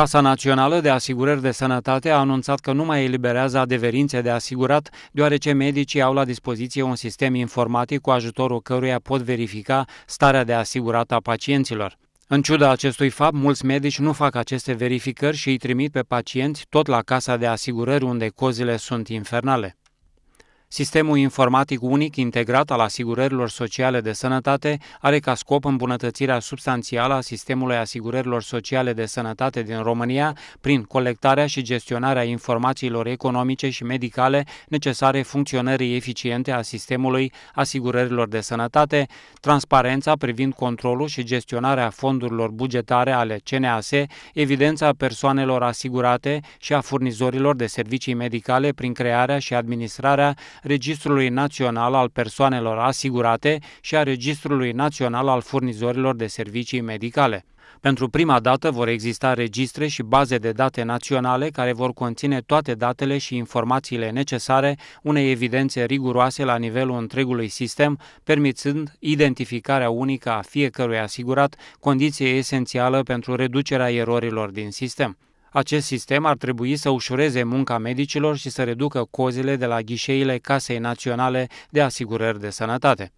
Casa Națională de Asigurări de Sănătate a anunțat că nu mai eliberează adeverințe de asigurat, deoarece medicii au la dispoziție un sistem informatic cu ajutorul căruia pot verifica starea de asigurat a pacienților. În ciuda acestui fapt, mulți medici nu fac aceste verificări și îi trimit pe pacienți tot la casa de asigurări unde cozile sunt infernale. Sistemul informatic unic integrat al asigurărilor sociale de sănătate are ca scop îmbunătățirea substanțială a sistemului asigurărilor sociale de sănătate din România prin colectarea și gestionarea informațiilor economice și medicale necesare funcționării eficiente a sistemului asigurărilor de sănătate, transparența privind controlul și gestionarea fondurilor bugetare ale CNAS, evidența persoanelor asigurate și a furnizorilor de servicii medicale prin crearea și administrarea Registrului Național al Persoanelor Asigurate și a Registrului Național al Furnizorilor de Servicii Medicale. Pentru prima dată vor exista registre și baze de date naționale care vor conține toate datele și informațiile necesare unei evidențe riguroase la nivelul întregului sistem, permițând identificarea unică a fiecărui asigurat, condiție esențială pentru reducerea erorilor din sistem. Acest sistem ar trebui să ușureze munca medicilor și să reducă cozile de la ghișeile Casei Naționale de Asigurări de Sănătate.